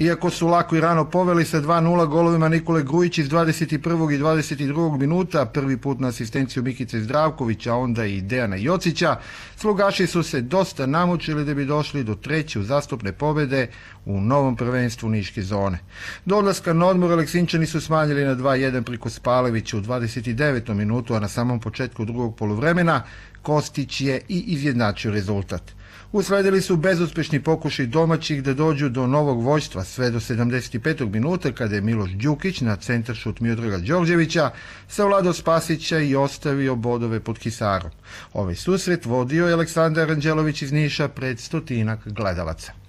Iako su lako i rano poveli sa 2-0 golovima Nikole Grujić iz 21. i 22. minuta, prvi put na asistenciju Mikice Zdravkovića, onda i Dejana Jocića, slugaši su se dosta namučili da bi došli do treće zastupne pobede u novom prvenstvu Niške zone. Do odlaska na odmor Aleksinčani su smanjili na 2-1 priko Spalevića u 29. minutu, a na samom početku drugog poluvremena Kostić je i izjednačio rezultat. Usledili su bezuspešni pokušaj domaćih da dođu do novog vojstva sve do 75. minuta kada je Miloš Đukić na centaršut Miodraga Đorđevića savladao Spasića i ostavio bodove pod Kisarom. Ovaj susret vodio je Aleksandar Anđelović iz Niša pred stotinak gledalaca.